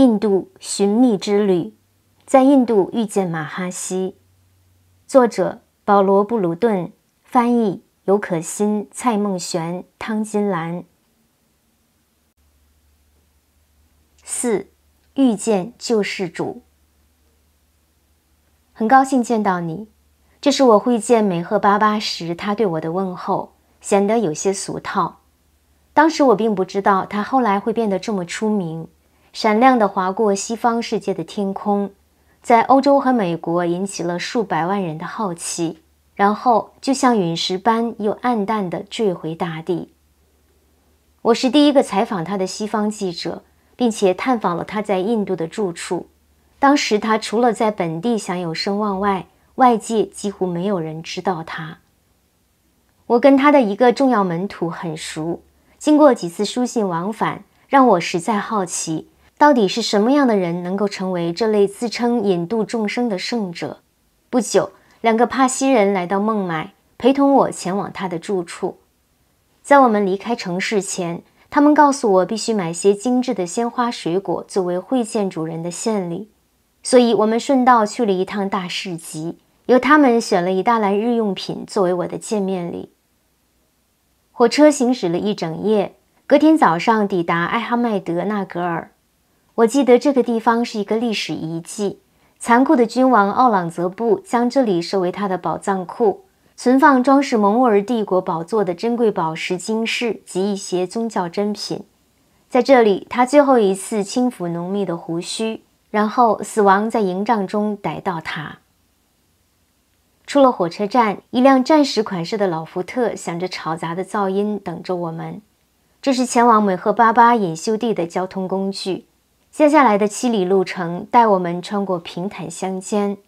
印度寻觅之旅，在印度遇见马哈西。作者：保罗·布鲁顿，翻译：尤可欣、蔡梦璇、汤金兰。四，遇见救世主。很高兴见到你。这是我会见美赫巴巴时他对我的问候，显得有些俗套。当时我并不知道他后来会变得这么出名。闪亮地划过西方世界的天空，在欧洲和美国引起了数百万人的好奇，然后就像陨石般又暗淡地坠回大地。我是第一个采访他的西方记者，并且探访了他在印度的住处。当时他除了在本地享有声望外，外界几乎没有人知道他。我跟他的一个重要门徒很熟，经过几次书信往返，让我实在好奇。到底是什么样的人能够成为这类自称引渡众生的圣者？不久，两个帕西人来到孟买，陪同我前往他的住处。在我们离开城市前，他们告诉我必须买些精致的鲜花水果作为会见主人的献礼，所以我们顺道去了一趟大市集，由他们选了一大篮日用品作为我的见面礼。火车行驶了一整夜，隔天早上抵达艾哈迈德纳格尔。我记得这个地方是一个历史遗迹。残酷的君王奥朗泽布将这里设为他的宝藏库，存放装饰蒙尔帝国宝座的珍贵宝石、金饰及一些宗教珍品。在这里，他最后一次轻抚浓密的胡须，然后死亡在营帐中逮到他。出了火车站，一辆战时款式的老福特响着吵杂的噪音等着我们。这是前往美赫巴巴隐修地的交通工具。接下来的七里路程带我们穿过平坦乡间，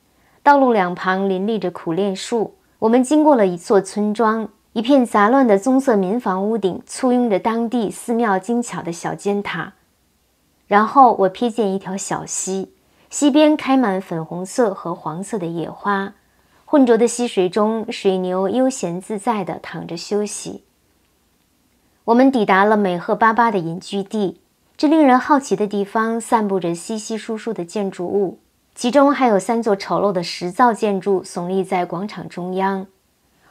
道路两旁林立着苦楝树。我们经过了一座村庄，一片杂乱的棕色民房屋顶簇拥着当地寺庙精巧的小尖塔。然后我瞥见一条小溪，溪边开满粉红色和黄色的野花，浑浊的溪水中水牛悠闲自在地躺着休息。我们抵达了美赫巴巴的隐居地。这令人好奇的地方散布着稀稀疏疏的建筑物，其中还有三座丑陋的石造建筑耸立在广场中央。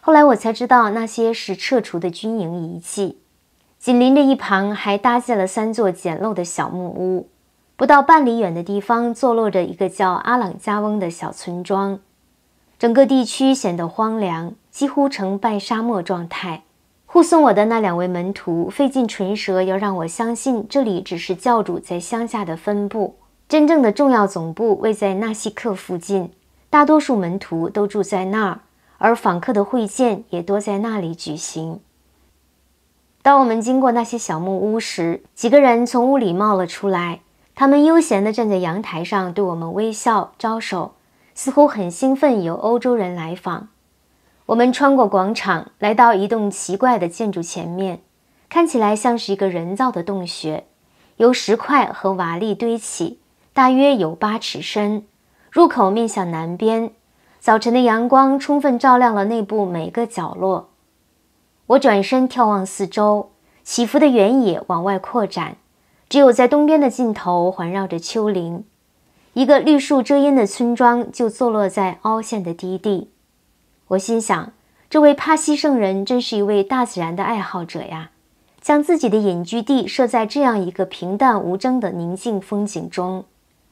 后来我才知道，那些是撤除的军营遗迹。紧邻着一旁还搭建了三座简陋的小木屋。不到半里远的地方坐落着一个叫阿朗加翁的小村庄。整个地区显得荒凉，几乎呈半沙漠状态。护送我的那两位门徒费尽唇舌，要让我相信这里只是教主在乡下的分部，真正的重要总部位在纳西克附近，大多数门徒都住在那儿，而访客的会见也多在那里举行。当我们经过那些小木屋时，几个人从屋里冒了出来，他们悠闲地站在阳台上，对我们微笑招手，似乎很兴奋有欧洲人来访。我们穿过广场，来到一栋奇怪的建筑前面，看起来像是一个人造的洞穴，由石块和瓦砾堆起，大约有八尺深。入口面向南边，早晨的阳光充分照亮了内部每个角落。我转身眺望四周，起伏的原野往外扩展，只有在东边的尽头环绕着丘陵。一个绿树遮荫的村庄就坐落在凹陷的低地。我心想，这位帕西圣人真是一位大自然的爱好者呀，将自己的隐居地设在这样一个平淡无争的宁静风景中。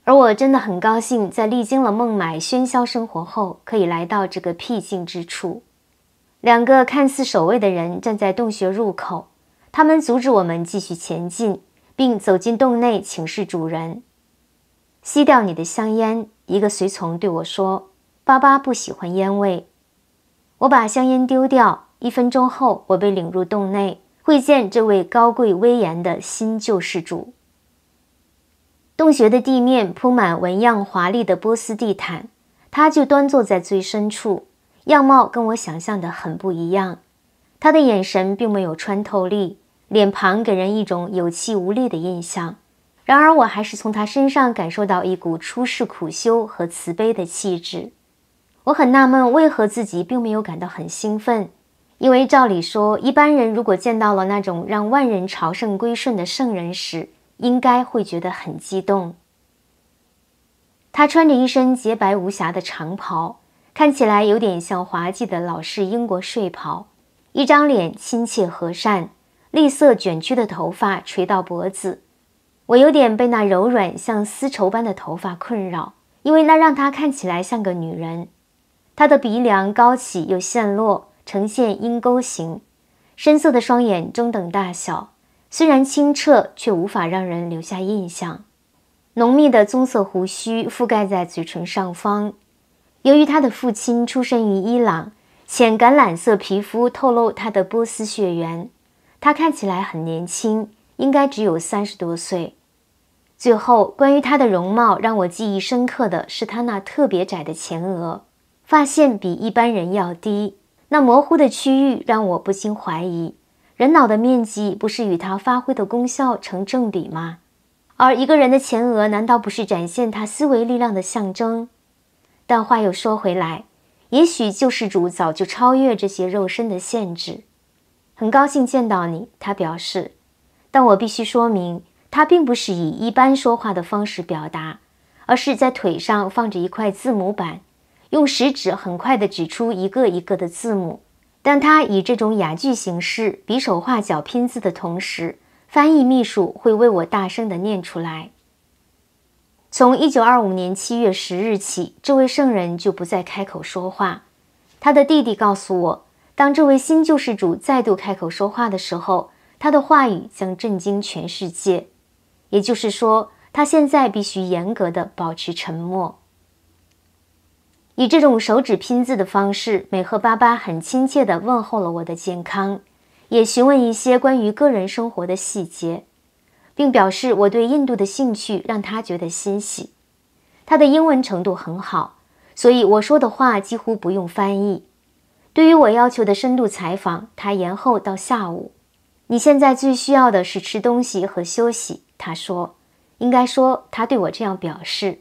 而我真的很高兴，在历经了孟买喧嚣生活后，可以来到这个僻静之处。两个看似守卫的人站在洞穴入口，他们阻止我们继续前进，并走进洞内请示主人：“吸掉你的香烟。”一个随从对我说：“巴巴不喜欢烟味。”我把香烟丢掉。一分钟后，我被领入洞内，会见这位高贵威严的新救世主。洞穴的地面铺满纹样华丽的波斯地毯，他就端坐在最深处，样貌跟我想象的很不一样。他的眼神并没有穿透力，脸庞给人一种有气无力的印象。然而，我还是从他身上感受到一股出世苦修和慈悲的气质。我很纳闷，为何自己并没有感到很兴奋？因为照理说，一般人如果见到了那种让万人朝圣归顺的圣人时，应该会觉得很激动。他穿着一身洁白无瑕的长袍，看起来有点像滑稽的老式英国睡袍，一张脸亲切和善，栗色卷曲的头发垂到脖子。我有点被那柔软像丝绸般的头发困扰，因为那让他看起来像个女人。他的鼻梁高起又陷落，呈现鹰钩形；深色的双眼中等大小，虽然清澈却无法让人留下印象；浓密的棕色胡须覆盖在嘴唇上方。由于他的父亲出生于伊朗，浅橄榄色皮肤透露他的波斯血缘。他看起来很年轻，应该只有三十多岁。最后，关于他的容貌让我记忆深刻的是他那特别窄的前额。发现比一般人要低，那模糊的区域让我不禁怀疑，人脑的面积不是与它发挥的功效成正比吗？而一个人的前额难道不是展现他思维力量的象征？但话又说回来，也许救世主早就超越这些肉身的限制。很高兴见到你，他表示。但我必须说明，他并不是以一般说话的方式表达，而是在腿上放着一块字母板。用食指很快地指出一个一个的字母。当他以这种哑剧形式比手画脚拼字的同时，翻译秘书会为我大声地念出来。从1925年7月10日起，这位圣人就不再开口说话。他的弟弟告诉我，当这位新救世主再度开口说话的时候，他的话语将震惊全世界。也就是说，他现在必须严格地保持沉默。以这种手指拼字的方式，美赫巴巴很亲切地问候了我的健康，也询问一些关于个人生活的细节，并表示我对印度的兴趣让他觉得欣喜。他的英文程度很好，所以我说的话几乎不用翻译。对于我要求的深度采访，他延后到下午。你现在最需要的是吃东西和休息，他说。应该说，他对我这样表示。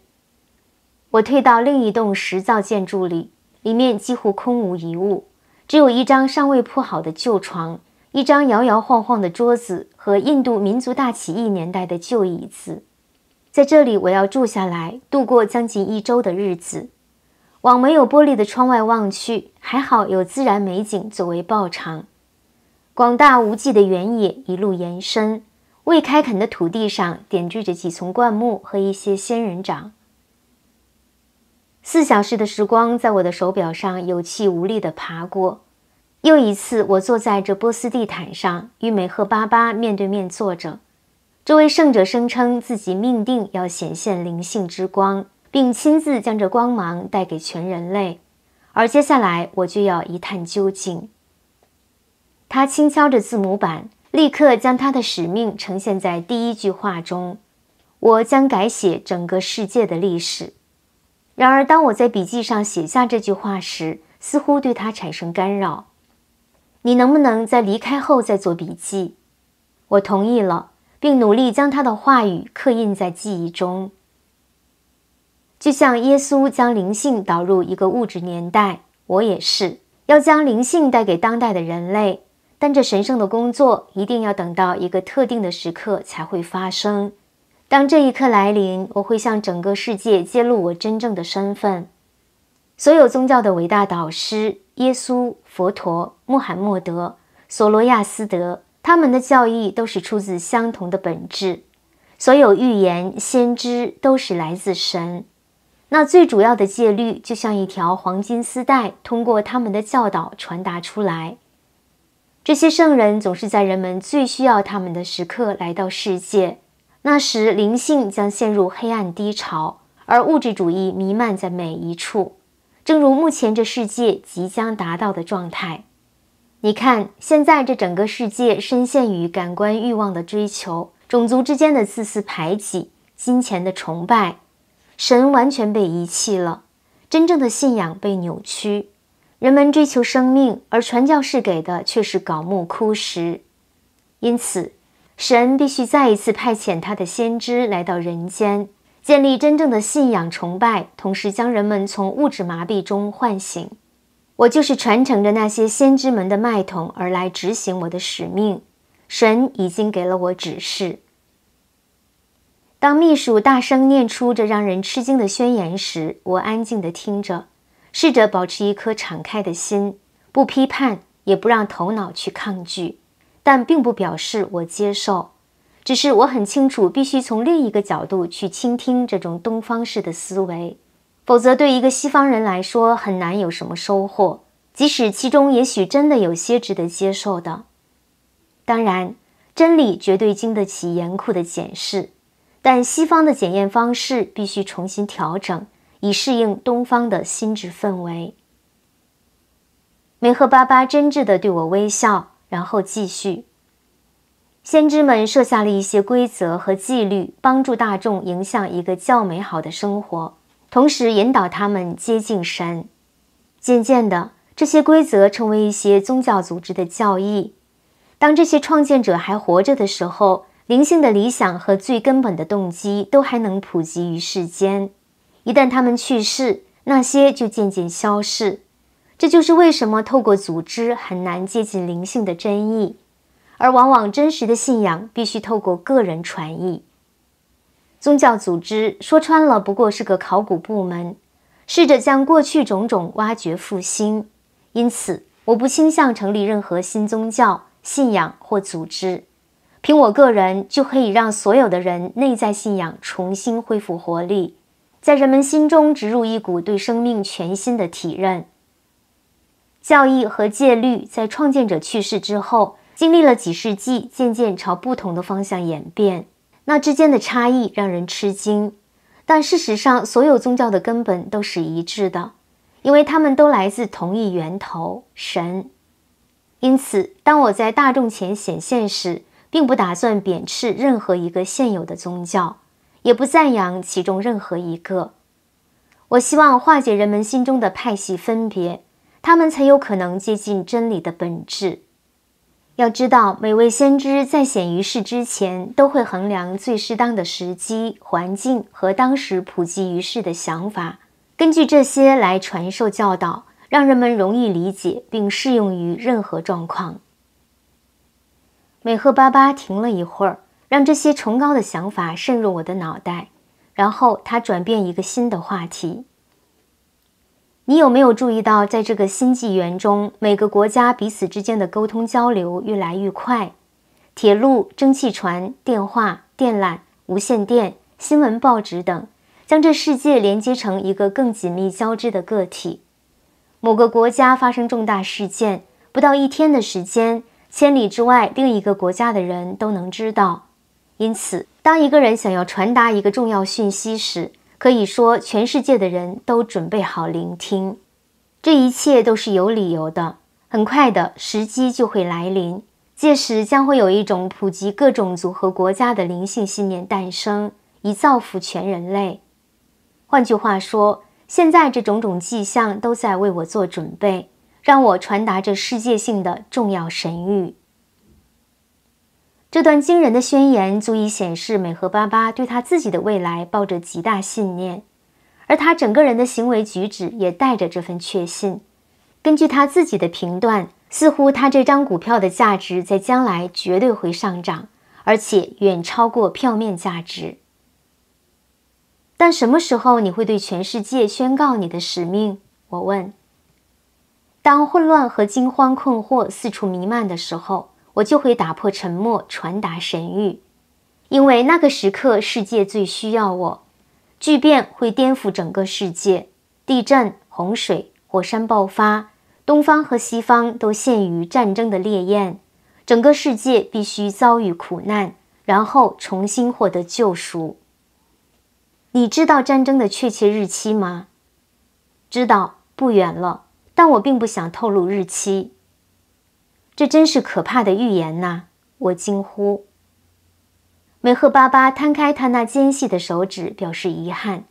我退到另一栋石造建筑里，里面几乎空无一物，只有一张尚未铺好的旧床，一张摇摇晃晃的桌子和印度民族大起义年代的旧椅子。在这里，我要住下来，度过将近一周的日子。往没有玻璃的窗外望去，还好有自然美景作为报偿。广大无际的原野一路延伸，未开垦的土地上点缀着几丛灌木和一些仙人掌。四小时的时光在我的手表上有气无力地爬过。又一次，我坐在这波斯地毯上，与美赫巴巴面对面坐着。这位圣者声称自己命定要显现灵性之光，并亲自将这光芒带给全人类。而接下来，我就要一探究竟。他轻敲着字母板，立刻将他的使命呈现在第一句话中：“我将改写整个世界的历史。”然而，当我在笔记上写下这句话时，似乎对它产生干扰。你能不能在离开后再做笔记？我同意了，并努力将他的话语刻印在记忆中。就像耶稣将灵性导入一个物质年代，我也是要将灵性带给当代的人类。但这神圣的工作一定要等到一个特定的时刻才会发生。当这一刻来临，我会向整个世界揭露我真正的身份。所有宗教的伟大导师——耶稣、佛陀、穆罕默德、索罗亚斯德，他们的教义都是出自相同的本质。所有预言、先知都是来自神。那最主要的戒律就像一条黄金丝带，通过他们的教导传达出来。这些圣人总是在人们最需要他们的时刻来到世界。那时，灵性将陷入黑暗低潮，而物质主义弥漫在每一处，正如目前这世界即将达到的状态。你看，现在这整个世界深陷于感官欲望的追求，种族之间的自私排挤，金钱的崇拜，神完全被遗弃了，真正的信仰被扭曲，人们追求生命，而传教士给的却是槁木枯石。因此。神必须再一次派遣他的先知来到人间，建立真正的信仰崇拜，同时将人们从物质麻痹中唤醒。我就是传承着那些先知们的脉统而来执行我的使命。神已经给了我指示。当秘书大声念出这让人吃惊的宣言时，我安静地听着，试着保持一颗敞开的心，不批判，也不让头脑去抗拒。但并不表示我接受，只是我很清楚，必须从另一个角度去倾听这种东方式的思维，否则对一个西方人来说很难有什么收获，即使其中也许真的有些值得接受的。当然，真理绝对经得起严酷的检视，但西方的检验方式必须重新调整，以适应东方的心智氛围。梅赫巴巴真挚地对我微笑。然后继续，先知们设下了一些规则和纪律，帮助大众迎向一个较美好的生活，同时引导他们接近神。渐渐的，这些规则成为一些宗教组织的教义。当这些创建者还活着的时候，灵性的理想和最根本的动机都还能普及于世间；一旦他们去世，那些就渐渐消逝。这就是为什么透过组织很难接近灵性的真意，而往往真实的信仰必须透过个人传译。宗教组织说穿了不过是个考古部门，试着将过去种种挖掘复兴。因此，我不倾向成立任何新宗教、信仰或组织。凭我个人就可以让所有的人内在信仰重新恢复活力，在人们心中植入一股对生命全新的体认。教义和戒律在创建者去世之后，经历了几世纪，渐渐朝不同的方向演变。那之间的差异让人吃惊，但事实上，所有宗教的根本都是一致的，因为它们都来自同一源头——神。因此，当我在大众前显现时，并不打算贬斥任何一个现有的宗教，也不赞扬其中任何一个。我希望化解人们心中的派系分别。他们才有可能接近真理的本质。要知道，每位先知在显于世之前，都会衡量最适当的时机、环境和当时普及于世的想法，根据这些来传授教导，让人们容易理解并适用于任何状况。美赫巴巴停了一会儿，让这些崇高的想法渗入我的脑袋，然后他转变一个新的话题。你有没有注意到，在这个新纪元中，每个国家彼此之间的沟通交流越来越快，铁路、蒸汽船、电话、电缆、无线电、新闻报纸等，将这世界连接成一个更紧密交织的个体。某个国家发生重大事件，不到一天的时间，千里之外另一个国家的人都能知道。因此，当一个人想要传达一个重要讯息时，可以说，全世界的人都准备好聆听，这一切都是有理由的。很快的时机就会来临，届时将会有一种普及各种族和国家的灵性信念诞生，以造福全人类。换句话说，现在这种种迹象都在为我做准备，让我传达着世界性的重要神谕。这段惊人的宣言足以显示美和巴巴对他自己的未来抱着极大信念，而他整个人的行为举止也带着这份确信。根据他自己的评断，似乎他这张股票的价值在将来绝对会上涨，而且远超过票面价值。但什么时候你会对全世界宣告你的使命？我问。当混乱和惊慌、困惑四处弥漫的时候。我就会打破沉默，传达神谕，因为那个时刻世界最需要我。巨变会颠覆整个世界，地震、洪水、火山爆发，东方和西方都陷于战争的烈焰，整个世界必须遭遇苦难，然后重新获得救赎。你知道战争的确切日期吗？知道，不远了，但我并不想透露日期。这真是可怕的预言呐！我惊呼。梅赫巴巴摊开他那纤细的手指，表示遗憾。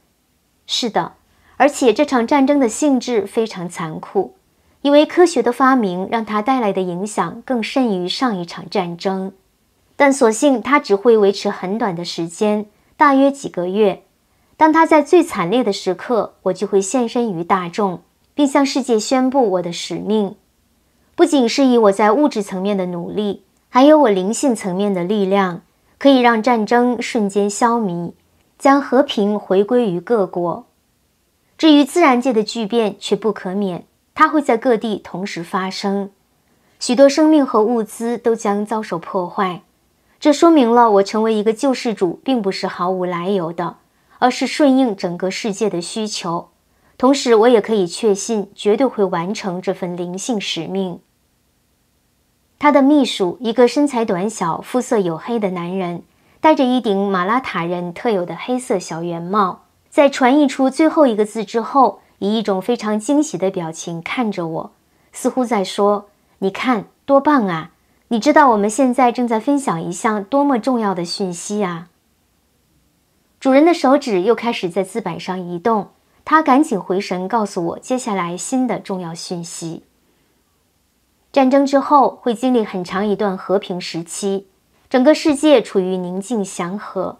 是的，而且这场战争的性质非常残酷，因为科学的发明让它带来的影响更甚于上一场战争。但所幸它只会维持很短的时间，大约几个月。当它在最惨烈的时刻，我就会现身于大众，并向世界宣布我的使命。不仅是以我在物质层面的努力，还有我灵性层面的力量，可以让战争瞬间消弭，将和平回归于各国。至于自然界的巨变却不可免，它会在各地同时发生，许多生命和物资都将遭受破坏。这说明了我成为一个救世主并不是毫无来由的，而是顺应整个世界的需求。同时，我也可以确信，绝对会完成这份灵性使命。他的秘书，一个身材短小、肤色黝黑的男人，戴着一顶马拉塔人特有的黑色小圆帽，在传译出最后一个字之后，以一种非常惊喜的表情看着我，似乎在说：“你看多棒啊！你知道我们现在正在分享一项多么重要的讯息啊！”主人的手指又开始在字板上移动，他赶紧回神，告诉我接下来新的重要讯息。战争之后会经历很长一段和平时期，整个世界处于宁静祥和。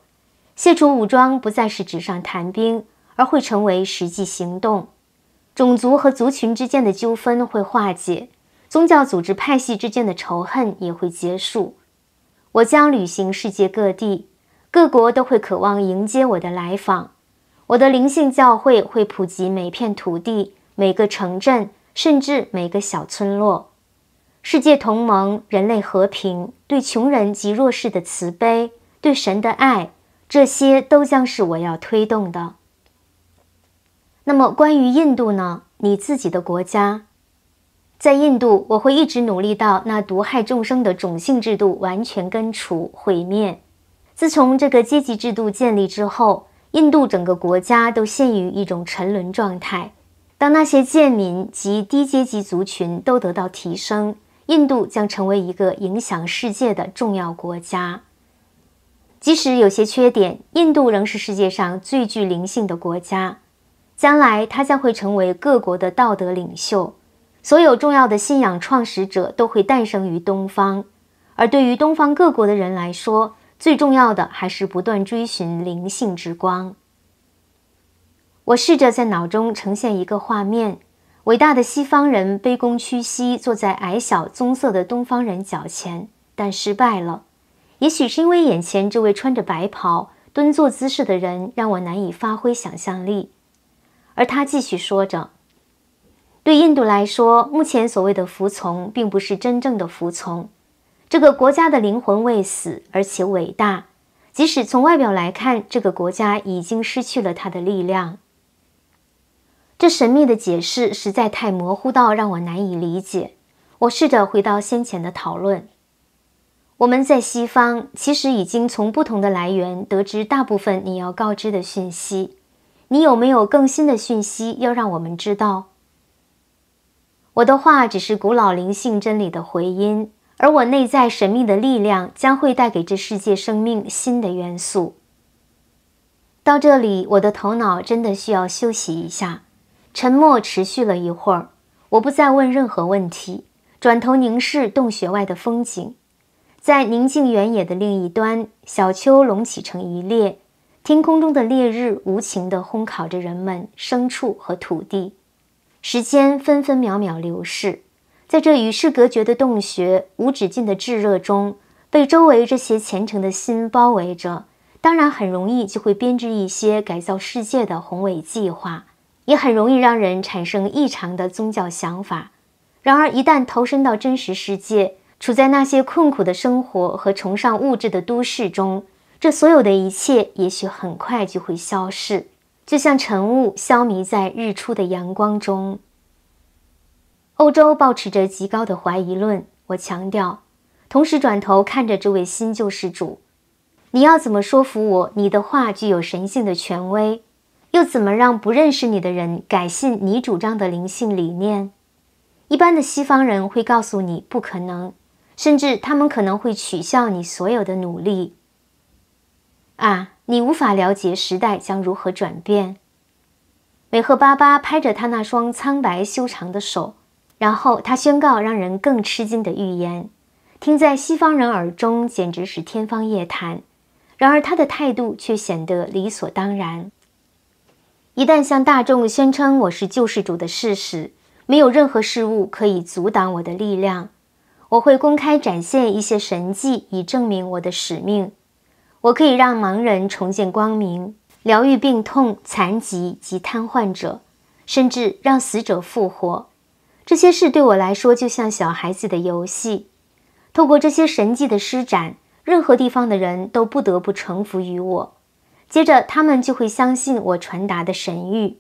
卸除武装不再是纸上谈兵，而会成为实际行动。种族和族群之间的纠纷会化解，宗教组织派系之间的仇恨也会结束。我将旅行世界各地，各国都会渴望迎接我的来访。我的灵性教会会普及每片土地、每个城镇，甚至每个小村落。世界同盟、人类和平、对穷人及弱势的慈悲、对神的爱，这些都将是我要推动的。那么关于印度呢？你自己的国家，在印度，我会一直努力到那毒害众生的种姓制度完全根除、毁灭。自从这个阶级制度建立之后，印度整个国家都陷于一种沉沦状态。当那些贱民及低阶级族群都得到提升。印度将成为一个影响世界的重要国家。即使有些缺点，印度仍是世界上最具灵性的国家。将来，它将会成为各国的道德领袖。所有重要的信仰创始者都会诞生于东方。而对于东方各国的人来说，最重要的还是不断追寻灵性之光。我试着在脑中呈现一个画面。伟大的西方人卑躬屈膝，坐在矮小棕色的东方人脚前，但失败了。也许是因为眼前这位穿着白袍、蹲坐姿势的人让我难以发挥想象力。而他继续说着：“对印度来说，目前所谓的服从，并不是真正的服从。这个国家的灵魂未死，而且伟大。即使从外表来看，这个国家已经失去了它的力量。”这神秘的解释实在太模糊到让我难以理解。我试着回到先前的讨论。我们在西方其实已经从不同的来源得知大部分你要告知的讯息。你有没有更新的讯息要让我们知道？我的话只是古老灵性真理的回音，而我内在神秘的力量将会带给这世界生命新的元素。到这里，我的头脑真的需要休息一下。沉默持续了一会儿，我不再问任何问题，转头凝视洞穴外的风景。在宁静原野的另一端，小丘隆起成一列，天空中的烈日无情地烘烤着人们、牲畜和土地。时间分分秒秒流逝，在这与世隔绝的洞穴、无止境的炙热中，被周围这些虔诚的心包围着，当然很容易就会编织一些改造世界的宏伟计划。也很容易让人产生异常的宗教想法。然而，一旦投身到真实世界，处在那些困苦的生活和崇尚物质的都市中，这所有的一切也许很快就会消逝，就像晨雾消弭在日出的阳光中。欧洲保持着极高的怀疑论。我强调，同时转头看着这位新救世主：“你要怎么说服我？你的话具有神性的权威？”又怎么让不认识你的人改信你主张的灵性理念？一般的西方人会告诉你不可能，甚至他们可能会取笑你所有的努力。啊，你无法了解时代将如何转变。美赫巴巴拍着他那双苍白修长的手，然后他宣告让人更吃惊的预言，听在西方人耳中简直是天方夜谭，然而他的态度却显得理所当然。一旦向大众宣称我是救世主的事实，没有任何事物可以阻挡我的力量。我会公开展现一些神迹，以证明我的使命。我可以让盲人重见光明，疗愈病痛、残疾及瘫痪者，甚至让死者复活。这些事对我来说就像小孩子的游戏。透过这些神迹的施展，任何地方的人都不得不臣服于我。接着，他们就会相信我传达的神谕，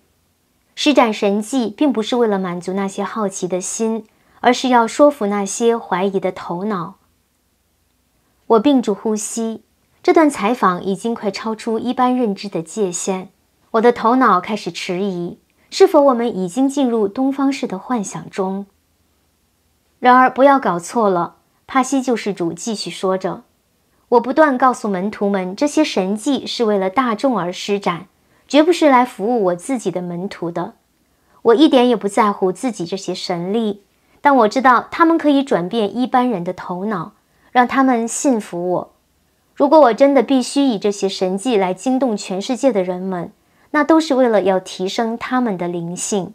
施展神迹，并不是为了满足那些好奇的心，而是要说服那些怀疑的头脑。我屏住呼吸，这段采访已经快超出一般认知的界限，我的头脑开始迟疑，是否我们已经进入东方式的幻想中？然而，不要搞错了，帕西救世主继续说着。我不断告诉门徒们，这些神迹是为了大众而施展，绝不是来服务我自己的门徒的。我一点也不在乎自己这些神力，但我知道他们可以转变一般人的头脑，让他们信服我。如果我真的必须以这些神迹来惊动全世界的人们，那都是为了要提升他们的灵性。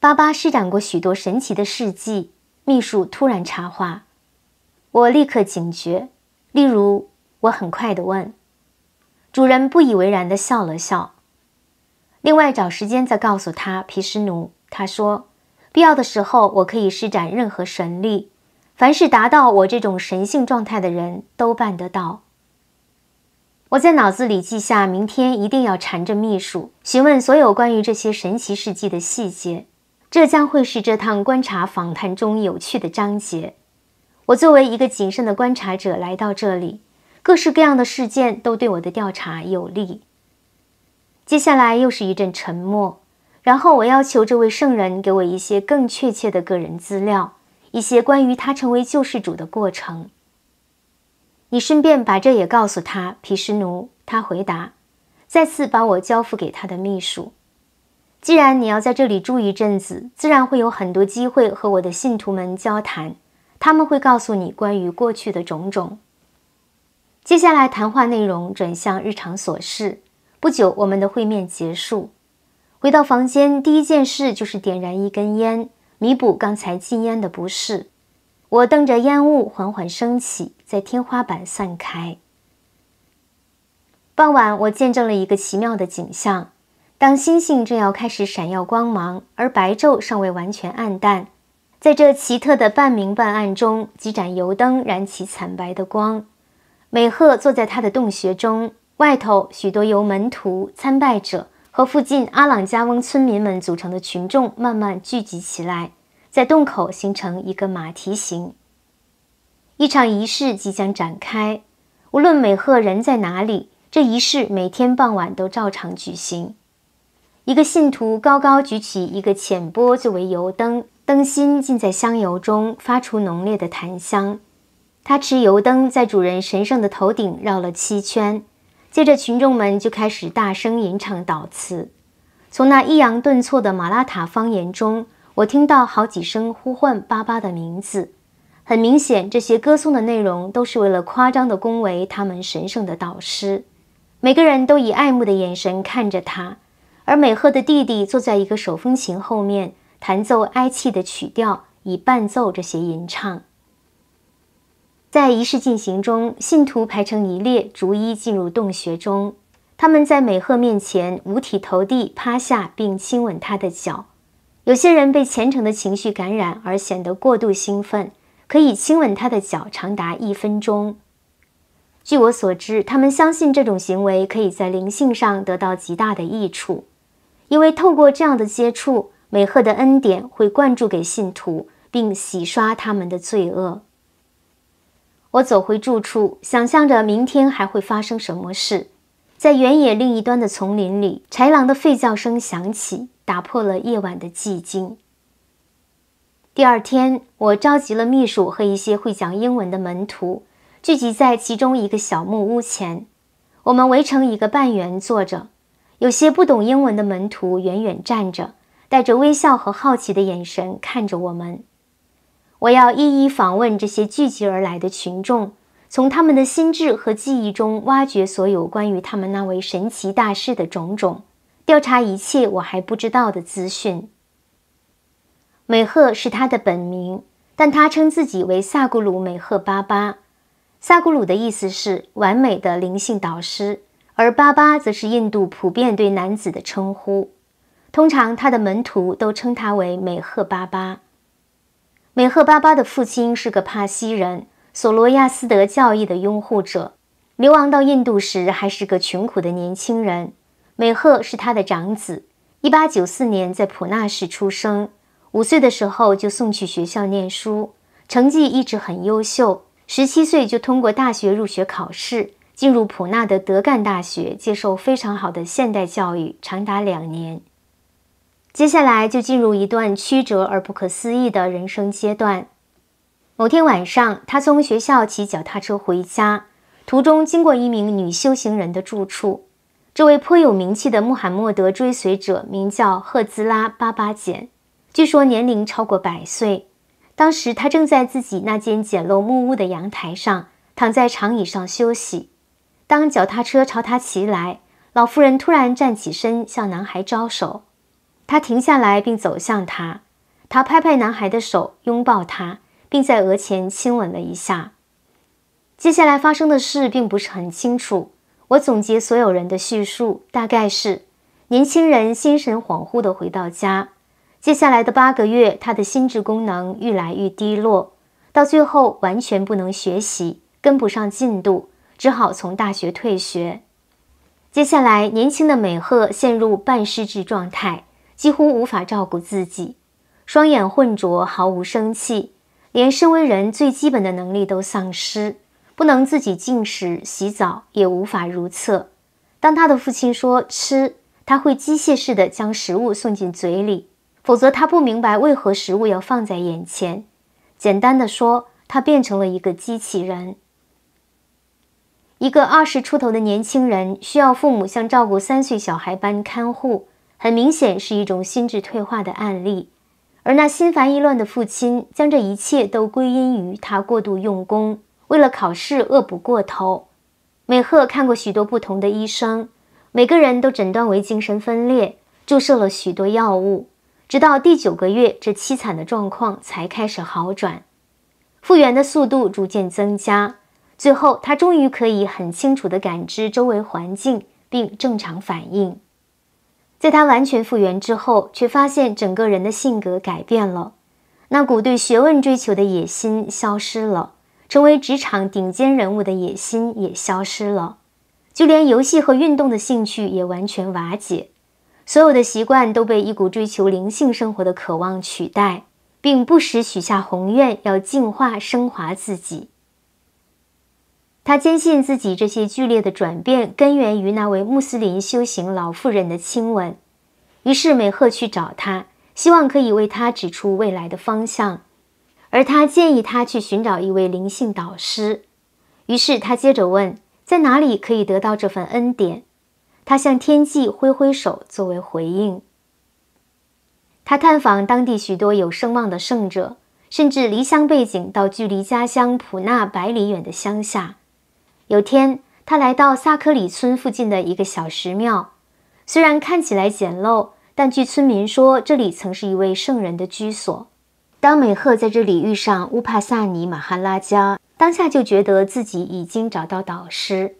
巴巴施展过许多神奇的事迹。秘书突然插话，我立刻警觉。例如，我很快地问，主人不以为然地笑了笑。另外找时间再告诉他皮什奴，他说：“必要的时候，我可以施展任何神力。凡是达到我这种神性状态的人，都办得到。”我在脑子里记下，明天一定要缠着秘书询问所有关于这些神奇事迹的细节。这将会是这趟观察访谈中有趣的章节。我作为一个谨慎的观察者来到这里，各式各样的事件都对我的调查有利。接下来又是一阵沉默，然后我要求这位圣人给我一些更确切的个人资料，一些关于他成为救世主的过程。你顺便把这也告诉他，皮什奴。他回答，再次把我交付给他的秘书。既然你要在这里住一阵子，自然会有很多机会和我的信徒们交谈。他们会告诉你关于过去的种种。接下来谈话内容转向日常琐事。不久，我们的会面结束，回到房间，第一件事就是点燃一根烟，弥补刚才禁烟的不适。我瞪着烟雾缓缓升起，在天花板散开。傍晚，我见证了一个奇妙的景象：当星星正要开始闪耀光芒，而白昼尚未完全暗淡。在这奇特的半明半暗中，几盏油灯燃起惨白的光。美赫坐在他的洞穴中，外头许多由门徒、参拜者和附近阿朗加翁村民们组成的群众慢慢聚集起来，在洞口形成一个马蹄形。一场仪式即将展开。无论美赫人在哪里，这仪式每天傍晚都照常举行。一个信徒高高举起一个浅钵作为油灯。灯芯浸在香油中，发出浓烈的檀香。他持油灯在主人神圣的头顶绕了七圈，接着群众们就开始大声吟唱祷词。从那抑扬顿挫的马拉塔方言中，我听到好几声呼唤“巴巴”的名字。很明显，这些歌颂的内容都是为了夸张地恭维他们神圣的导师。每个人都以爱慕的眼神看着他，而美赫的弟弟坐在一个手风琴后面。弹奏哀泣的曲调以伴奏这些吟唱。在仪式进行中，信徒排成一列，逐一进入洞穴中。他们在美鹤面前五体投地，趴下并亲吻他的脚。有些人被虔诚的情绪感染而显得过度兴奋，可以亲吻他的脚长达一分钟。据我所知，他们相信这种行为可以在灵性上得到极大的益处，因为透过这样的接触。美赫的恩典会灌注给信徒，并洗刷他们的罪恶。我走回住处，想象着明天还会发生什么事。在原野另一端的丛林里，豺狼的吠叫声响起，打破了夜晚的寂静。第二天，我召集了秘书和一些会讲英文的门徒，聚集在其中一个小木屋前。我们围成一个半圆坐着，有些不懂英文的门徒远远站着。带着微笑和好奇的眼神看着我们，我要一一访问这些聚集而来的群众，从他们的心智和记忆中挖掘所有关于他们那位神奇大师的种种，调查一切我还不知道的资讯。美赫是他的本名，但他称自己为萨古鲁美赫巴巴。萨古鲁的意思是完美的灵性导师，而巴巴则是印度普遍对男子的称呼。通常，他的门徒都称他为美赫巴巴。美赫巴巴的父亲是个帕西人，索罗亚斯德教义的拥护者。流亡到印度时还是个穷苦的年轻人。美赫是他的长子，一八九四年在普纳市出生。五岁的时候就送去学校念书，成绩一直很优秀。十七岁就通过大学入学考试，进入普纳的德干大学接受非常好的现代教育，长达两年。接下来就进入一段曲折而不可思议的人生阶段。某天晚上，他从学校骑脚踏车回家，途中经过一名女修行人的住处。这位颇有名气的穆罕默德追随者名叫赫兹拉巴巴简，据说年龄超过百岁。当时他正在自己那间简陋木屋的阳台上，躺在长椅上休息。当脚踏车朝他骑来，老妇人突然站起身，向男孩招手。他停下来并走向他，他拍拍男孩的手，拥抱他，并在额前亲吻了一下。接下来发生的事并不是很清楚。我总结所有人的叙述，大概是：年轻人心神恍惚地回到家。接下来的八个月，他的心智功能愈来愈低落，到最后完全不能学习，跟不上进度，只好从大学退学。接下来，年轻的美鹤陷入半失智状态。几乎无法照顾自己，双眼浑浊，毫无生气，连身为人最基本的能力都丧失，不能自己进食、洗澡，也无法如厕。当他的父亲说“吃”，他会机械式的将食物送进嘴里，否则他不明白为何食物要放在眼前。简单的说，他变成了一个机器人。一个二十出头的年轻人，需要父母像照顾三岁小孩般看护。很明显是一种心智退化的案例，而那心烦意乱的父亲将这一切都归因于他过度用功，为了考试恶补过头。美赫看过许多不同的医生，每个人都诊断为精神分裂，注射了许多药物，直到第九个月，这凄惨的状况才开始好转，复原的速度逐渐增加，最后他终于可以很清楚地感知周围环境，并正常反应。在他完全复原之后，却发现整个人的性格改变了，那股对学问追求的野心消失了，成为职场顶尖人物的野心也消失了，就连游戏和运动的兴趣也完全瓦解，所有的习惯都被一股追求灵性生活的渴望取代，并不时许下宏愿，要净化升华自己。他坚信自己这些剧烈的转变根源于那位穆斯林修行老妇人的亲吻，于是美赫去找他，希望可以为他指出未来的方向。而他建议他去寻找一位灵性导师。于是他接着问，在哪里可以得到这份恩典？他向天际挥挥手作为回应。他探访当地许多有声望的圣者，甚至离乡背景到距离家乡普纳百里远的乡下。有天，他来到萨克里村附近的一个小石庙，虽然看起来简陋，但据村民说，这里曾是一位圣人的居所。当美赫在这里遇上乌帕萨尼马哈拉加，当下就觉得自己已经找到导师。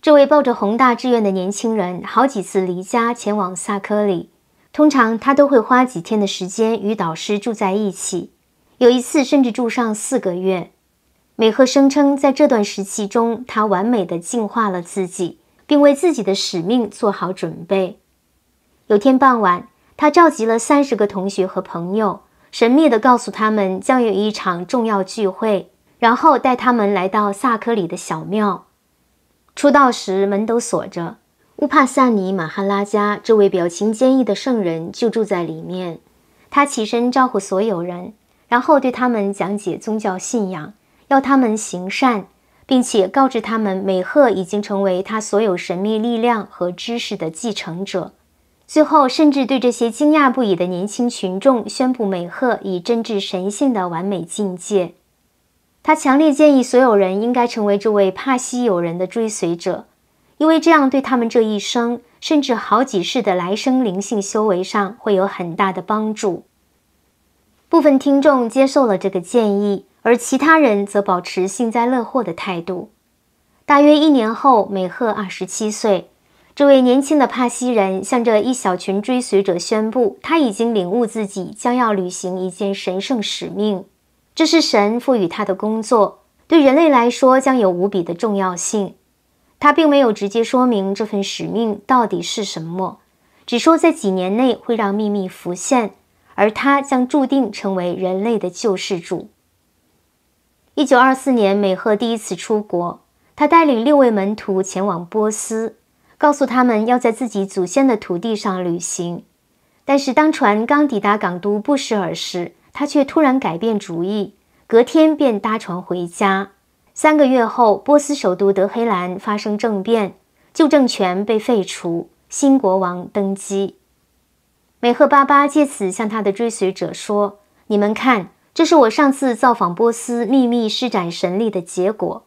这位抱着宏大志愿的年轻人，好几次离家前往萨克里，通常他都会花几天的时间与导师住在一起，有一次甚至住上四个月。美赫声称，在这段时期中，他完美地净化了自己，并为自己的使命做好准备。有天傍晚，他召集了三十个同学和朋友，神秘地告诉他们将有一场重要聚会，然后带他们来到萨克里的小庙。出道时门都锁着，乌帕萨尼·马哈拉加这位表情坚毅的圣人就住在里面。他起身招呼所有人，然后对他们讲解宗教信仰。要他们行善，并且告知他们美赫已经成为他所有神秘力量和知识的继承者。最后，甚至对这些惊讶不已的年轻群众宣布，美赫已真至神性的完美境界。他强烈建议所有人应该成为这位帕西友人的追随者，因为这样对他们这一生甚至好几世的来生灵性修为上会有很大的帮助。部分听众接受了这个建议。而其他人则保持幸灾乐祸的态度。大约一年后，美赫二十七岁，这位年轻的帕西人向着一小群追随者宣布，他已经领悟自己将要履行一件神圣使命，这是神赋予他的工作，对人类来说将有无比的重要性。他并没有直接说明这份使命到底是什么，只说在几年内会让秘密浮现，而他将注定成为人类的救世主。一九二四年，美赫第一次出国，他带领六位门徒前往波斯，告诉他们要在自己祖先的土地上旅行。但是，当船刚抵达港都布什尔时，他却突然改变主意，隔天便搭船回家。三个月后，波斯首都德黑兰发生政变，旧政权被废除，新国王登基。美赫巴巴借此向他的追随者说：“你们看。”这是我上次造访波斯秘密施展神力的结果。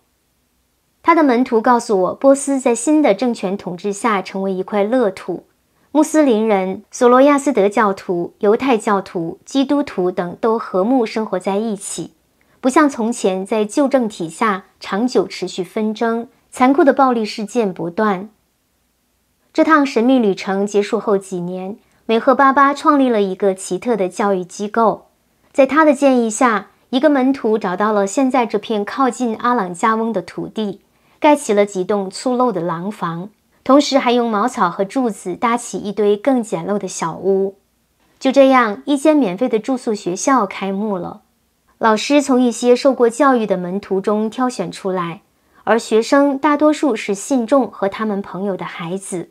他的门徒告诉我，波斯在新的政权统治下成为一块乐土，穆斯林人、索罗亚斯德教徒、犹太教徒、基督徒等都和睦生活在一起，不像从前在旧政体下长久持续纷争、残酷的暴力事件不断。这趟神秘旅程结束后几年，美赫巴巴创立了一个奇特的教育机构。在他的建议下，一个门徒找到了现在这片靠近阿朗加翁的土地，盖起了几栋粗陋的廊房，同时还用茅草和柱子搭起一堆更简陋的小屋。就这样，一间免费的住宿学校开幕了。老师从一些受过教育的门徒中挑选出来，而学生大多数是信众和他们朋友的孩子。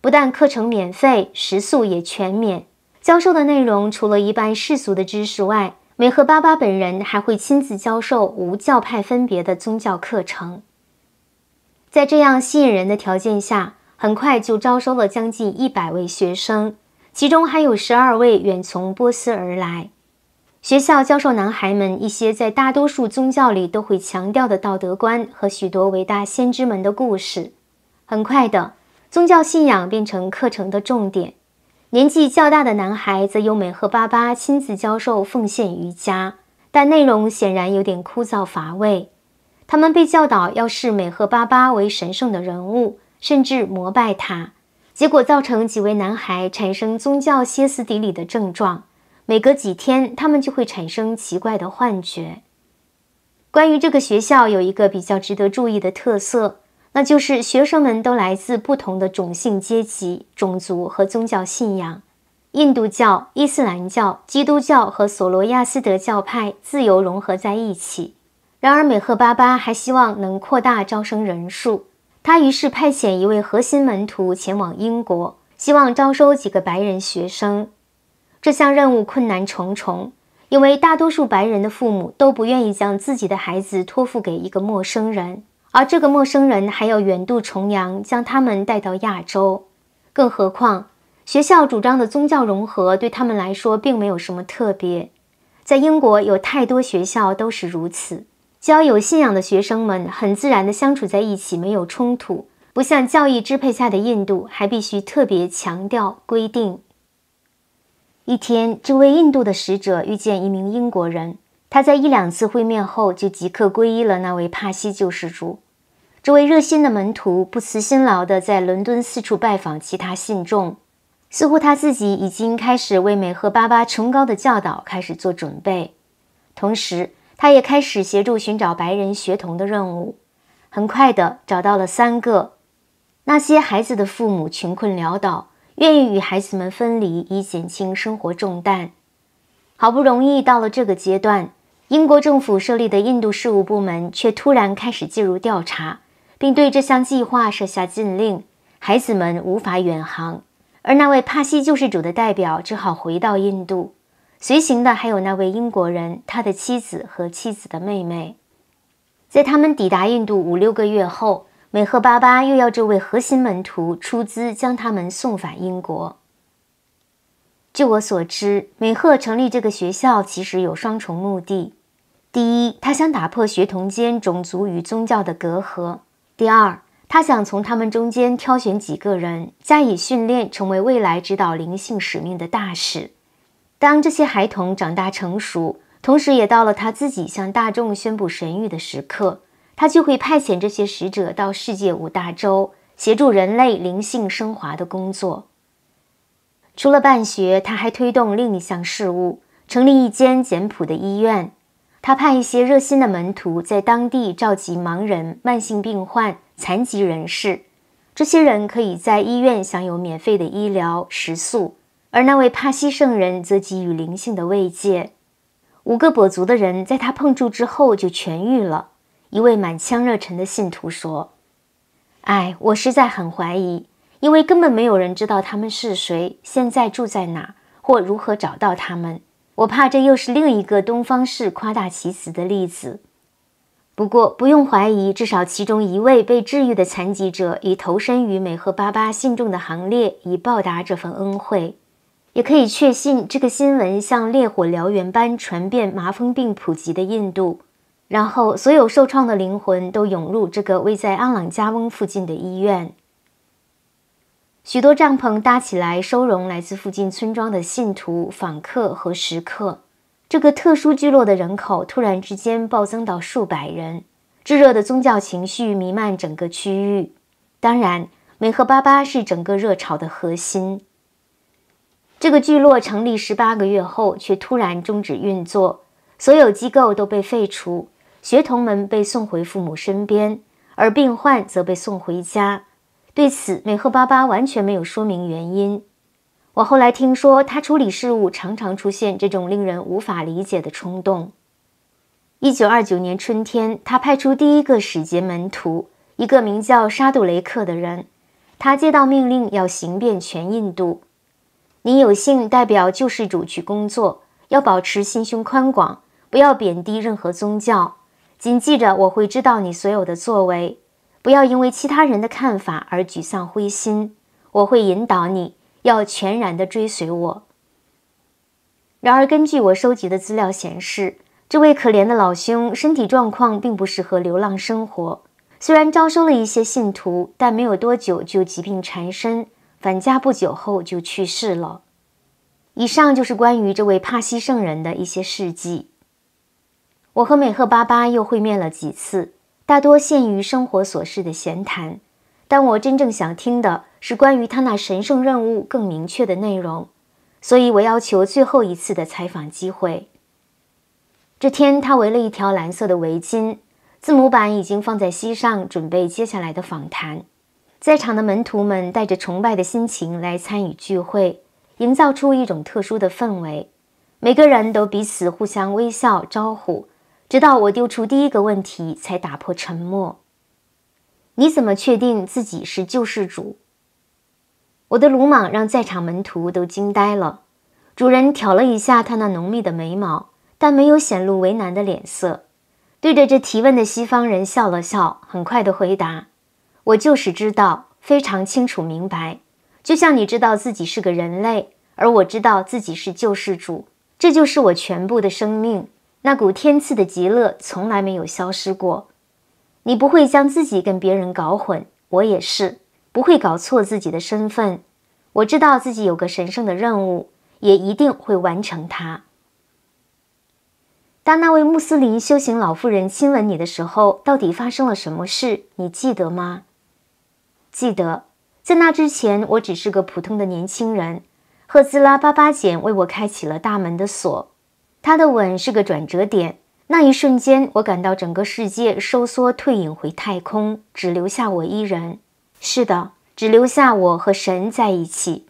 不但课程免费，食宿也全免。教授的内容除了一般世俗的知识外，梅赫巴巴本人还会亲自教授无教派分别的宗教课程。在这样吸引人的条件下，很快就招收了将近一百位学生，其中还有十二位远从波斯而来。学校教授男孩们一些在大多数宗教里都会强调的道德观和许多伟大先知们的故事。很快的，宗教信仰变成课程的重点。年纪较大的男孩则由美赫巴巴亲自教授奉献瑜伽，但内容显然有点枯燥乏味。他们被教导要视美赫巴巴为神圣的人物，甚至膜拜他，结果造成几位男孩产生宗教歇斯底里的症状。每隔几天，他们就会产生奇怪的幻觉。关于这个学校，有一个比较值得注意的特色。那就是学生们都来自不同的种姓、阶级、种族和宗教信仰，印度教、伊斯兰教、基督教和索罗亚斯德教派自由融合在一起。然而，美赫巴巴还希望能扩大招生人数，他于是派遣一位核心门徒前往英国，希望招收几个白人学生。这项任务困难重重，因为大多数白人的父母都不愿意将自己的孩子托付给一个陌生人。而这个陌生人还要远渡重洋，将他们带到亚洲。更何况，学校主张的宗教融合对他们来说并没有什么特别。在英国有太多学校都是如此，教有信仰的学生们很自然的相处在一起，没有冲突。不像教义支配下的印度，还必须特别强调规定。一天，这位印度的使者遇见一名英国人，他在一两次会面后就即刻皈依了那位帕西救世主。这位热心的门徒不辞辛劳地在伦敦四处拜访其他信众，似乎他自己已经开始为美赫巴巴崇高的教导开始做准备，同时他也开始协助寻找白人学童的任务，很快地找到了三个。那些孩子的父母穷困潦倒，愿意与孩子们分离以减轻生活重担。好不容易到了这个阶段，英国政府设立的印度事务部门却突然开始介入调查。并对这项计划设下禁令，孩子们无法远航，而那位帕西救世主的代表只好回到印度，随行的还有那位英国人、他的妻子和妻子的妹妹。在他们抵达印度五六个月后，美赫巴巴又要这位核心门徒出资将他们送返英国。据我所知，美赫成立这个学校其实有双重目的：第一，他想打破学童间种族与宗教的隔阂。第二，他想从他们中间挑选几个人加以训练，成为未来指导灵性使命的大使。当这些孩童长大成熟，同时也到了他自己向大众宣布神谕的时刻，他就会派遣这些使者到世界五大洲，协助人类灵性升华的工作。除了办学，他还推动另一项事务，成立一间简朴的医院。他派一些热心的门徒在当地召集盲人、慢性病患、残疾人士，这些人可以在医院享有免费的医疗食宿，而那位帕西圣人则给予灵性的慰藉。五个跛足的人在他碰触之后就痊愈了。一位满腔热忱的信徒说：“哎，我实在很怀疑，因为根本没有人知道他们是谁，现在住在哪，或如何找到他们。”我怕这又是另一个东方式夸大其词的例子。不过不用怀疑，至少其中一位被治愈的残疾者已投身于美赫巴巴信众的行列，以报答这份恩惠。也可以确信，这个新闻像烈火燎原般传遍麻风病普及的印度，然后所有受创的灵魂都涌入这个位在安朗加翁附近的医院。许多帐篷搭起来，收容来自附近村庄的信徒、访客和食客。这个特殊聚落的人口突然之间暴增到数百人，炙热的宗教情绪弥漫整个区域。当然，梅赫巴巴是整个热潮的核心。这个聚落成立十八个月后，却突然终止运作，所有机构都被废除，学童们被送回父母身边，而病患则被送回家。对此，美赫巴巴完全没有说明原因。我后来听说，他处理事务常常出现这种令人无法理解的冲动。一九二九年春天，他派出第一个使节门徒，一个名叫沙杜雷克的人。他接到命令要行遍全印度。你有幸代表救世主去工作，要保持心胸宽广，不要贬低任何宗教。谨记着，我会知道你所有的作为。不要因为其他人的看法而沮丧灰心。我会引导你，要全然地追随我。然而，根据我收集的资料显示，这位可怜的老兄身体状况并不适合流浪生活。虽然招收了一些信徒，但没有多久就疾病缠身，返家不久后就去世了。以上就是关于这位帕西圣人的一些事迹。我和美赫巴巴又会面了几次。大多限于生活琐事的闲谈，但我真正想听的是关于他那神圣任务更明确的内容，所以我要求最后一次的采访机会。这天，他围了一条蓝色的围巾，字母板已经放在膝上，准备接下来的访谈。在场的门徒们带着崇拜的心情来参与聚会，营造出一种特殊的氛围。每个人都彼此互相微笑招呼。直到我丢出第一个问题，才打破沉默。你怎么确定自己是救世主？我的鲁莽让在场门徒都惊呆了。主人挑了一下他那浓密的眉毛，但没有显露为难的脸色，对着这提问的西方人笑了笑，很快地回答：“我就是知道，非常清楚明白，就像你知道自己是个人类，而我知道自己是救世主，这就是我全部的生命。”那股天赐的极乐从来没有消失过。你不会将自己跟别人搞混，我也是不会搞错自己的身份。我知道自己有个神圣的任务，也一定会完成它。当那位穆斯林修行老妇人亲吻你的时候，到底发生了什么事？你记得吗？记得，在那之前我只是个普通的年轻人。赫兹拉巴巴简为我开启了大门的锁。他的吻是个转折点。那一瞬间，我感到整个世界收缩、退隐回太空，只留下我一人。是的，只留下我和神在一起。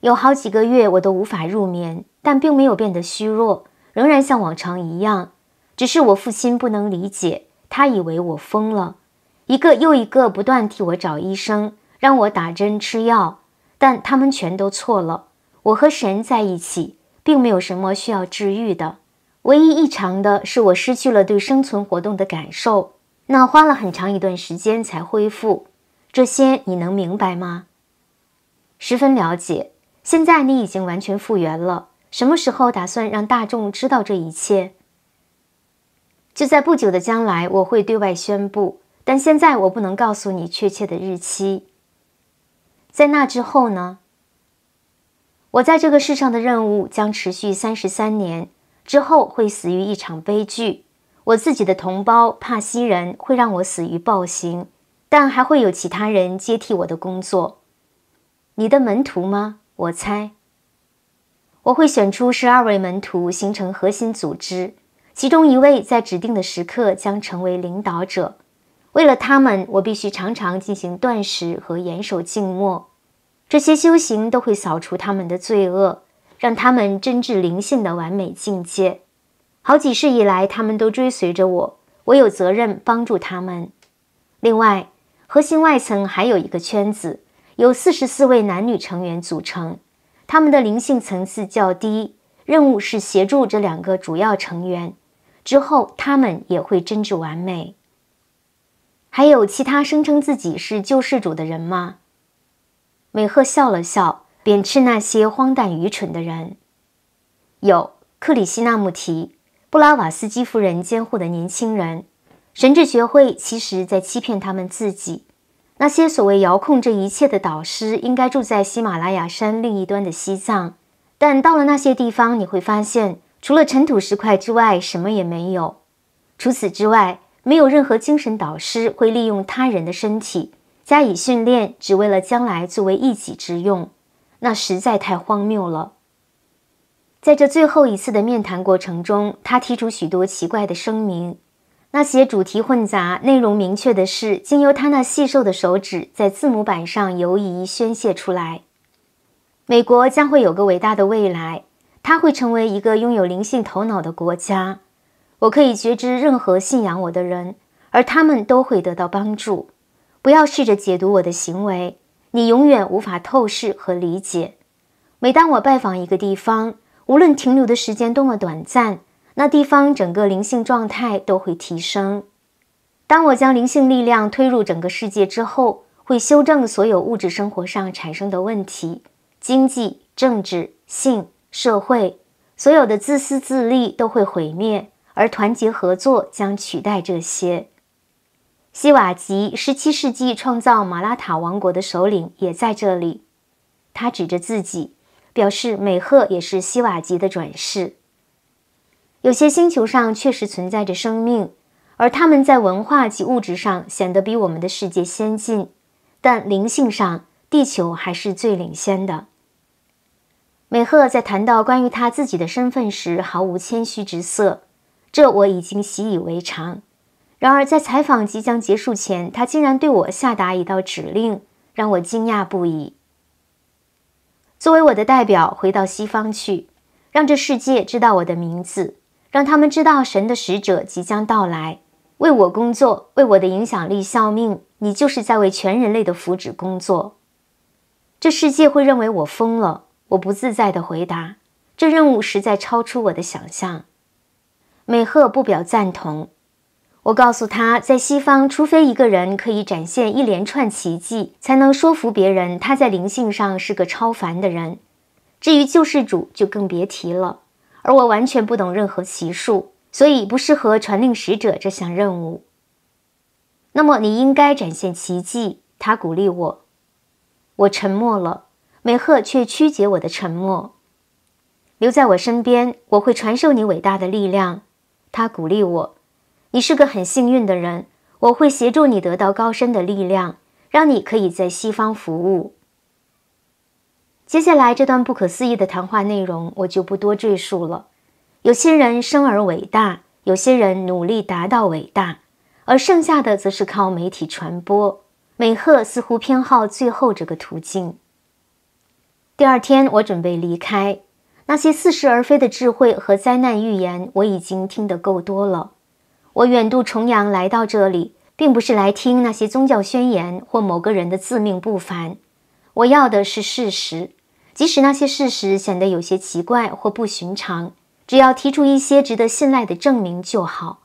有好几个月，我都无法入眠，但并没有变得虚弱，仍然像往常一样。只是我父亲不能理解，他以为我疯了。一个又一个，不断替我找医生，让我打针吃药，但他们全都错了。我和神在一起。并没有什么需要治愈的，唯一异常的是我失去了对生存活动的感受，那花了很长一段时间才恢复。这些你能明白吗？十分了解。现在你已经完全复原了，什么时候打算让大众知道这一切？就在不久的将来，我会对外宣布，但现在我不能告诉你确切的日期。在那之后呢？我在这个世上的任务将持续三十三年，之后会死于一场悲剧。我自己的同胞帕西人会让我死于暴行，但还会有其他人接替我的工作。你的门徒吗？我猜。我会选出十二位门徒，形成核心组织，其中一位在指定的时刻将成为领导者。为了他们，我必须常常进行断食和严守静默。这些修行都会扫除他们的罪恶，让他们真至灵性的完美境界。好几世以来，他们都追随着我，我有责任帮助他们。另外，核心外层还有一个圈子，由四十四位男女成员组成，他们的灵性层次较低，任务是协助这两个主要成员。之后，他们也会真至完美。还有其他声称自己是救世主的人吗？美赫笑了笑，贬斥那些荒诞愚蠢的人。有克里希纳穆提、布拉瓦斯基夫人监护的年轻人，神智学会其实在欺骗他们自己。那些所谓遥控这一切的导师，应该住在喜马拉雅山另一端的西藏。但到了那些地方，你会发现，除了尘土石块之外，什么也没有。除此之外，没有任何精神导师会利用他人的身体。加以训练，只为了将来作为一己之用，那实在太荒谬了。在这最后一次的面谈过程中，他提出许多奇怪的声明，那些主题混杂、内容明确的事，经由他那细瘦的手指在字母板上游移宣泄出来。美国将会有个伟大的未来，它会成为一个拥有灵性头脑的国家。我可以觉知任何信仰我的人，而他们都会得到帮助。不要试着解读我的行为，你永远无法透视和理解。每当我拜访一个地方，无论停留的时间多么短暂，那地方整个灵性状态都会提升。当我将灵性力量推入整个世界之后，会修正所有物质生活上产生的问题，经济、政治、性、社会，所有的自私自利都会毁灭，而团结合作将取代这些。西瓦吉，十七世纪创造马拉塔王国的首领，也在这里。他指着自己，表示美赫也是西瓦吉的转世。有些星球上确实存在着生命，而他们在文化及物质上显得比我们的世界先进，但灵性上，地球还是最领先的。美赫在谈到关于他自己的身份时，毫无谦虚之色，这我已经习以为常。然而，在采访即将结束前，他竟然对我下达一道指令，让我惊讶不已。作为我的代表，回到西方去，让这世界知道我的名字，让他们知道神的使者即将到来，为我工作，为我的影响力效命。你就是在为全人类的福祉工作。这世界会认为我疯了。我不自在地回答：“这任务实在超出我的想象。”美赫不表赞同。我告诉他，在西方，除非一个人可以展现一连串奇迹，才能说服别人他在灵性上是个超凡的人。至于救世主，就更别提了。而我完全不懂任何奇术，所以不适合传令使者这项任务。那么你应该展现奇迹，他鼓励我。我沉默了，美赫却曲解我的沉默。留在我身边，我会传授你伟大的力量，他鼓励我。你是个很幸运的人，我会协助你得到高深的力量，让你可以在西方服务。接下来这段不可思议的谈话内容，我就不多赘述了。有些人生而伟大，有些人努力达到伟大，而剩下的则是靠媒体传播。美赫似乎偏好最后这个途径。第二天，我准备离开，那些似是而非的智慧和灾难预言，我已经听得够多了。我远渡重洋来到这里，并不是来听那些宗教宣言或某个人的自命不凡。我要的是事实，即使那些事实显得有些奇怪或不寻常，只要提出一些值得信赖的证明就好。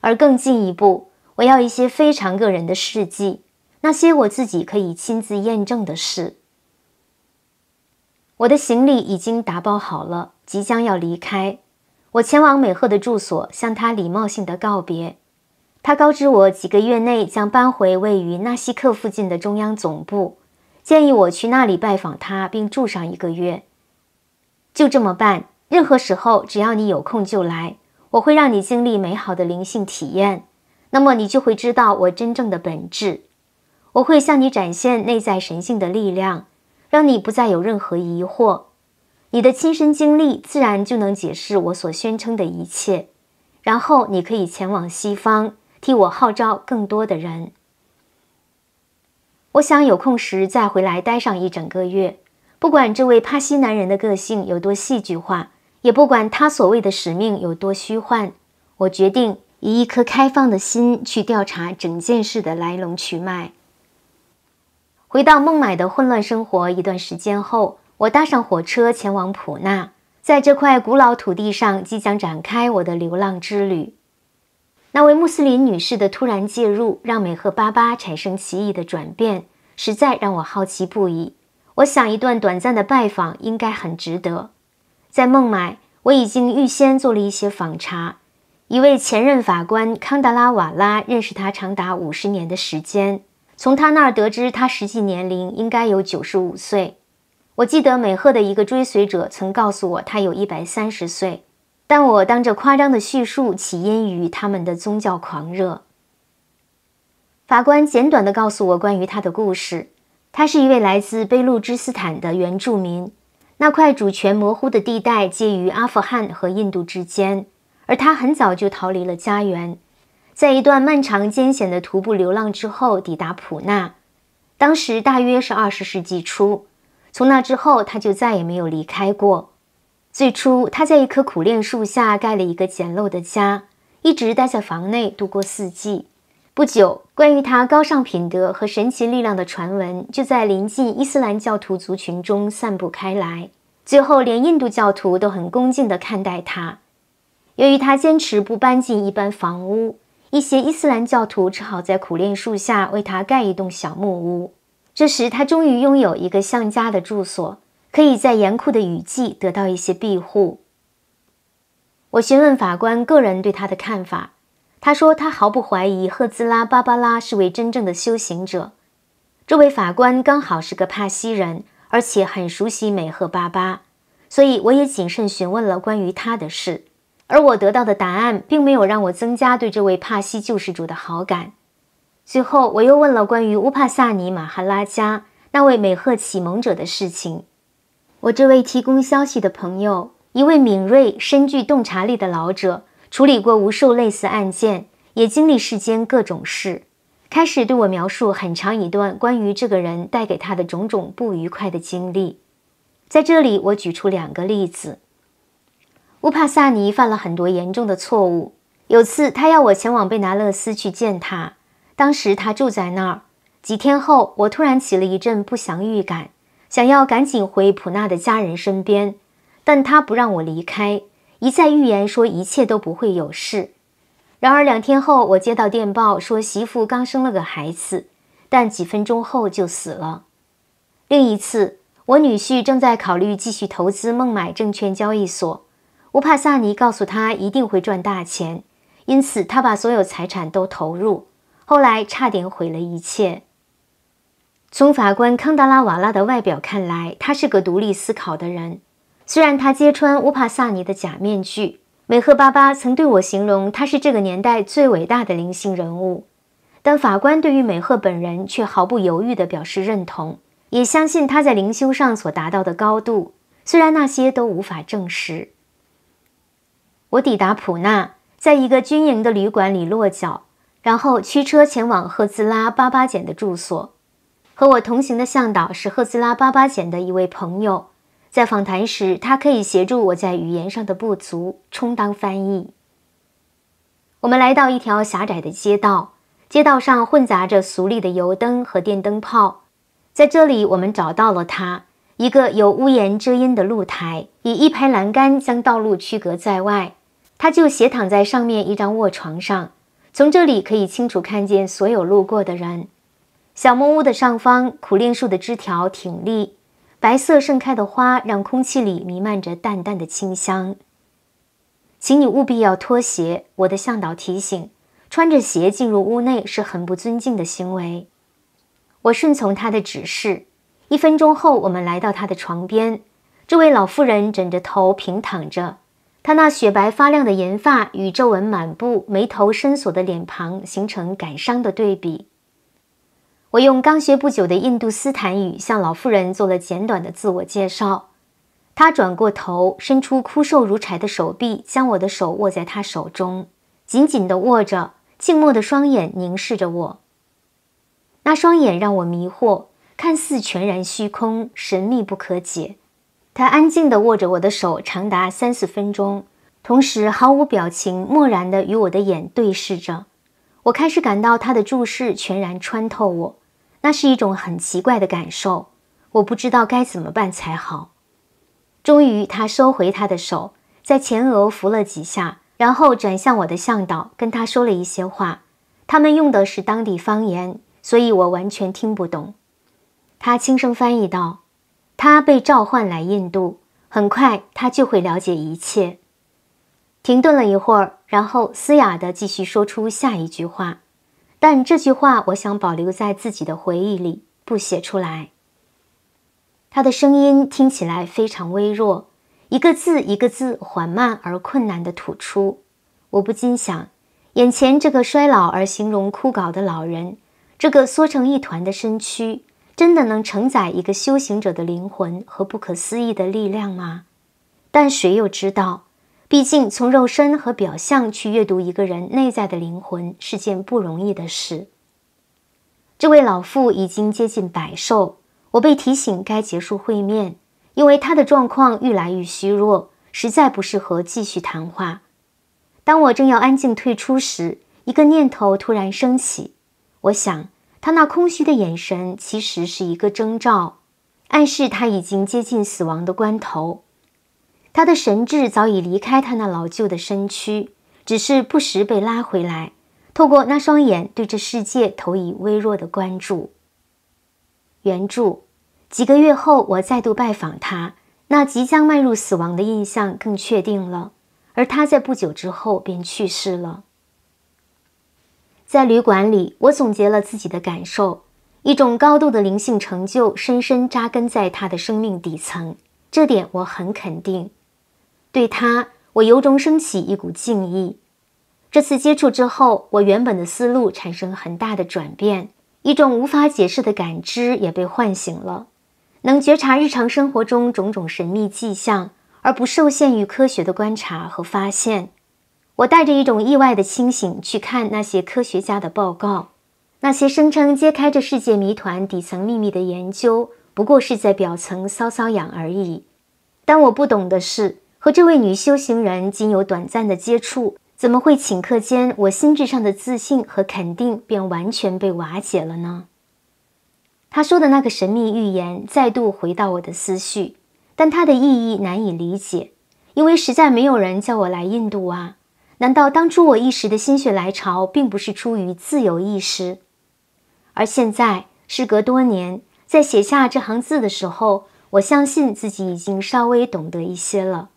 而更进一步，我要一些非常个人的事迹，那些我自己可以亲自验证的事。我的行李已经打包好了，即将要离开。我前往美赫的住所，向他礼貌性的告别。他告知我，几个月内将搬回位于纳西克附近的中央总部，建议我去那里拜访他，并住上一个月。就这么办，任何时候只要你有空就来，我会让你经历美好的灵性体验，那么你就会知道我真正的本质。我会向你展现内在神性的力量，让你不再有任何疑惑。你的亲身经历自然就能解释我所宣称的一切，然后你可以前往西方，替我号召更多的人。我想有空时再回来待上一整个月，不管这位帕西男人的个性有多戏剧化，也不管他所谓的使命有多虚幻，我决定以一颗开放的心去调查整件事的来龙去脉。回到孟买的混乱生活一段时间后。我搭上火车前往普纳，在这块古老土地上，即将展开我的流浪之旅。那位穆斯林女士的突然介入，让美赫巴巴产生奇异的转变，实在让我好奇不已。我想，一段短暂的拜访应该很值得。在孟买，我已经预先做了一些访查。一位前任法官康达拉瓦拉认识他长达五十年的时间，从他那儿得知，他实际年龄应该有九十五岁。我记得美赫的一个追随者曾告诉我，他有一百三十岁，但我当这夸张的叙述起因于他们的宗教狂热。法官简短的告诉我关于他的故事：他是一位来自贝路支斯坦的原住民，那块主权模糊的地带介于阿富汗和印度之间，而他很早就逃离了家园，在一段漫长艰险的徒步流浪之后抵达普纳，当时大约是二十世纪初。从那之后，他就再也没有离开过。最初，他在一棵苦楝树下盖了一个简陋的家，一直待在房内度过四季。不久，关于他高尚品德和神奇力量的传闻就在临近伊斯兰教徒族群中散布开来。最后，连印度教徒都很恭敬地看待他。由于他坚持不搬进一般房屋，一些伊斯兰教徒只好在苦练树下为他盖一栋小木屋。这时，他终于拥有一个像家的住所，可以在严酷的雨季得到一些庇护。我询问法官个人对他的看法，他说他毫不怀疑赫兹拉芭芭拉是位真正的修行者。这位法官刚好是个帕西人，而且很熟悉美赫巴巴，所以我也谨慎询问了关于他的事，而我得到的答案并没有让我增加对这位帕西救世主的好感。最后，我又问了关于乌帕萨尼马哈拉加那位美赫启蒙者的事情。我这位提供消息的朋友，一位敏锐、深具洞察力的老者，处理过无数类似案件，也经历世间各种事，开始对我描述很长一段关于这个人带给他的种种不愉快的经历。在这里，我举出两个例子。乌帕萨尼犯了很多严重的错误。有次，他要我前往贝拿勒斯去见他。当时他住在那儿。几天后，我突然起了一阵不祥预感，想要赶紧回普纳的家人身边，但他不让我离开，一再预言说一切都不会有事。然而两天后，我接到电报说媳妇刚生了个孩子，但几分钟后就死了。另一次，我女婿正在考虑继续投资孟买证券交易所，乌帕萨尼告诉他一定会赚大钱，因此他把所有财产都投入。后来差点毁了一切。从法官康达拉瓦拉的外表看来，他是个独立思考的人。虽然他揭穿乌帕萨尼的假面具，美赫巴巴曾对我形容他是这个年代最伟大的灵性人物，但法官对于美赫本人却毫不犹豫地表示认同，也相信他在灵修上所达到的高度，虽然那些都无法证实。我抵达普纳，在一个军营的旅馆里落脚。然后驱车前往赫兹拉巴巴简的住所。和我同行的向导是赫兹拉巴巴简的一位朋友，在访谈时，他可以协助我在语言上的不足，充当翻译。我们来到一条狭窄的街道，街道上混杂着俗丽的油灯和电灯泡。在这里，我们找到了他，一个有屋檐遮阴的露台，以一排栏杆将道路区隔在外。他就斜躺在上面一张卧床上。从这里可以清楚看见所有路过的人。小木屋的上方，苦楝树的枝条挺立，白色盛开的花让空气里弥漫着淡淡的清香。请你务必要脱鞋，我的向导提醒，穿着鞋进入屋内是很不尊敬的行为。我顺从他的指示。一分钟后，我们来到他的床边，这位老妇人枕着头平躺着。他那雪白发亮的银发与皱纹满布、眉头深锁的脸庞形成感伤的对比。我用刚学不久的印度斯坦语向老妇人做了简短的自我介绍。她转过头，伸出枯瘦如柴的手臂，将我的手握在她手中，紧紧地握着，静默的双眼凝视着我。那双眼让我迷惑，看似全然虚空，神秘不可解。他安静地握着我的手，长达三四分钟，同时毫无表情、漠然地与我的眼对视着。我开始感到他的注视全然穿透我，那是一种很奇怪的感受。我不知道该怎么办才好。终于，他收回他的手，在前额扶了几下，然后转向我的向导，跟他说了一些话。他们用的是当地方言，所以我完全听不懂。他轻声翻译道。他被召唤来印度，很快他就会了解一切。停顿了一会儿，然后嘶哑地继续说出下一句话，但这句话我想保留在自己的回忆里，不写出来。他的声音听起来非常微弱，一个字一个字缓慢而困难地吐出。我不禁想，眼前这个衰老而形容枯槁的老人，这个缩成一团的身躯。真的能承载一个修行者的灵魂和不可思议的力量吗？但谁又知道？毕竟从肉身和表象去阅读一个人内在的灵魂是件不容易的事。这位老妇已经接近百寿，我被提醒该结束会面，因为她的状况愈来愈虚弱，实在不适合继续谈话。当我正要安静退出时，一个念头突然升起，我想。他那空虚的眼神其实是一个征兆，暗示他已经接近死亡的关头。他的神智早已离开他那老旧的身躯，只是不时被拉回来，透过那双眼对这世界投以微弱的关注。原著，几个月后我再度拜访他，那即将迈入死亡的印象更确定了，而他在不久之后便去世了。在旅馆里，我总结了自己的感受：一种高度的灵性成就深深扎根在他的生命底层，这点我很肯定。对他，我由衷升起一股敬意。这次接触之后，我原本的思路产生很大的转变，一种无法解释的感知也被唤醒了，能觉察日常生活中种种神秘迹象，而不受限于科学的观察和发现。我带着一种意外的清醒去看那些科学家的报告，那些声称揭开这世界谜团底层秘密的研究，不过是在表层搔搔痒而已。但我不懂的是，和这位女修行人仅有短暂的接触，怎么会顷刻间我心智上的自信和肯定便完全被瓦解了呢？她说的那个神秘预言再度回到我的思绪，但它的意义难以理解，因为实在没有人叫我来印度啊。难道当初我一时的心血来潮，并不是出于自由意识？而现在事隔多年，在写下这行字的时候，我相信自己已经稍微懂得一些了。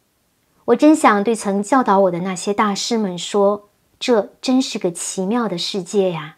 我真想对曾教导我的那些大师们说：“这真是个奇妙的世界呀！”